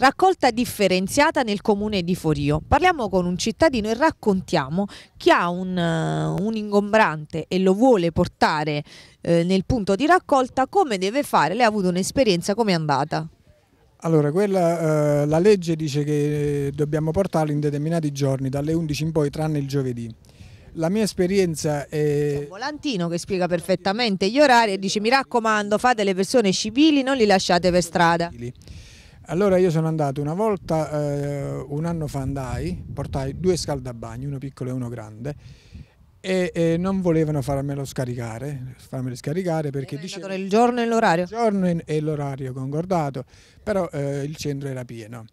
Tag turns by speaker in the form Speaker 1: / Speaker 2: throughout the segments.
Speaker 1: Raccolta differenziata nel comune di Forio. Parliamo con un cittadino e raccontiamo chi ha un, eh, un ingombrante e lo vuole portare eh, nel punto di raccolta, come deve fare. Lei ha avuto un'esperienza, come è andata?
Speaker 2: Allora, quella, eh, la legge dice che eh, dobbiamo portarlo in determinati giorni, dalle 11 in poi, tranne il giovedì. La mia esperienza è... un
Speaker 1: volantino che spiega perfettamente gli orari e dice mi raccomando fate le persone civili, non li lasciate per strada.
Speaker 2: Allora io sono andato una volta, eh, un anno fa andai, portai due scaldabagni, uno piccolo e uno grande, e, e non volevano farmelo scaricare, farmelo scaricare perché dicevano... Il giorno e l'orario? Il giorno e l'orario concordato, però eh, il centro era pieno.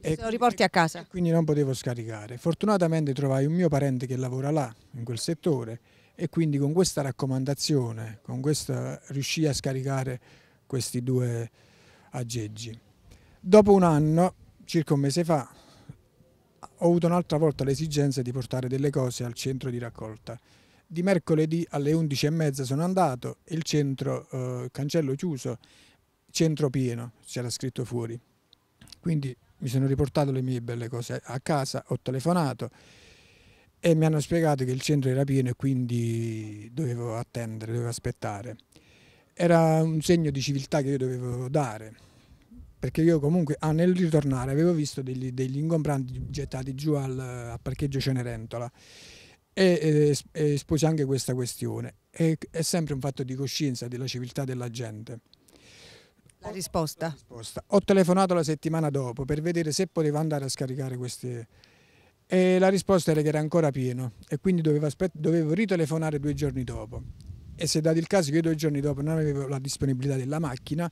Speaker 2: E lo riporti a casa? Quindi non potevo scaricare. Fortunatamente trovai un mio parente che lavora là, in quel settore, e quindi con questa raccomandazione, con questa riuscì a scaricare questi due aggeggi. Dopo un anno, circa un mese fa, ho avuto un'altra volta l'esigenza di portare delle cose al centro di raccolta. Di mercoledì alle 11.30 sono andato il centro, eh, cancello chiuso, centro pieno, c'era scritto fuori. Quindi mi sono riportato le mie belle cose a casa, ho telefonato e mi hanno spiegato che il centro era pieno e quindi dovevo attendere, dovevo aspettare. Era un segno di civiltà che io dovevo dare perché io comunque ah, nel ritornare avevo visto degli, degli ingombranti gettati giù al, al parcheggio Cenerentola e, e, espose anche questa questione. E, è sempre un fatto di coscienza della civiltà della gente. La risposta. la risposta. Ho telefonato la settimana dopo per vedere se potevo andare a scaricare queste... E la risposta era che era ancora pieno e quindi dovevo, aspett... dovevo ritelefonare due giorni dopo. E se dato il caso che io due giorni dopo non avevo la disponibilità della macchina,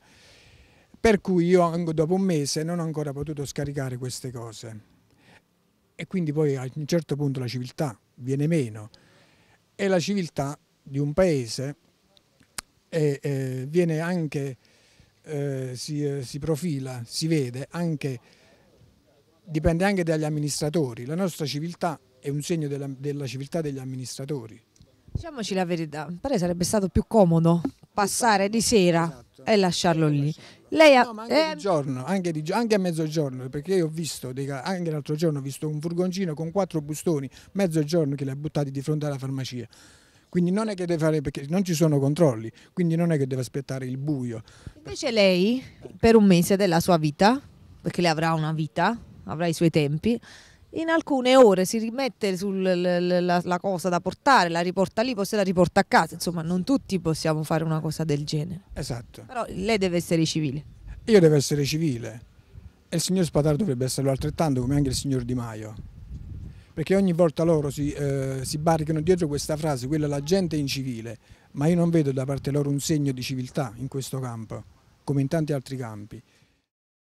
Speaker 2: per cui io dopo un mese non ho ancora potuto scaricare queste cose e quindi poi a un certo punto la civiltà viene meno e la civiltà di un paese è, eh, è, eh, viene anche, eh, si, eh, si profila, si vede anche, dipende anche dagli amministratori, la nostra civiltà è un segno della, della civiltà degli amministratori.
Speaker 1: Diciamoci la verità, pare sarebbe stato più comodo passare di sera esatto. e lasciarlo lì. Lei ha, no,
Speaker 2: ma anche, eh... di ehm, giorno, anche, di, anche, a mezzogiorno, perché io ho visto, anche l'altro giorno ho visto un furgoncino con quattro bustoni, mezzogiorno che li ha buttati di fronte alla farmacia. Quindi non è che deve fare, perché non ci sono controlli, quindi non è che deve aspettare il buio.
Speaker 1: Invece lei, per un mese della sua vita, perché lei avrà una vita, avrà i suoi tempi, in alcune ore si rimette sulla cosa da portare, la riporta lì, poi se la riporta a casa. Insomma, non tutti possiamo fare una cosa del genere.
Speaker 2: Esatto. Però lei deve essere civile. Io devo essere civile. E il signor Spadaro dovrebbe esserlo altrettanto, come anche il signor Di Maio. Perché ogni volta loro si, eh, si barricano dietro questa frase, quella la gente è incivile, ma io non vedo da parte loro un segno di civiltà in questo campo, come in tanti altri campi.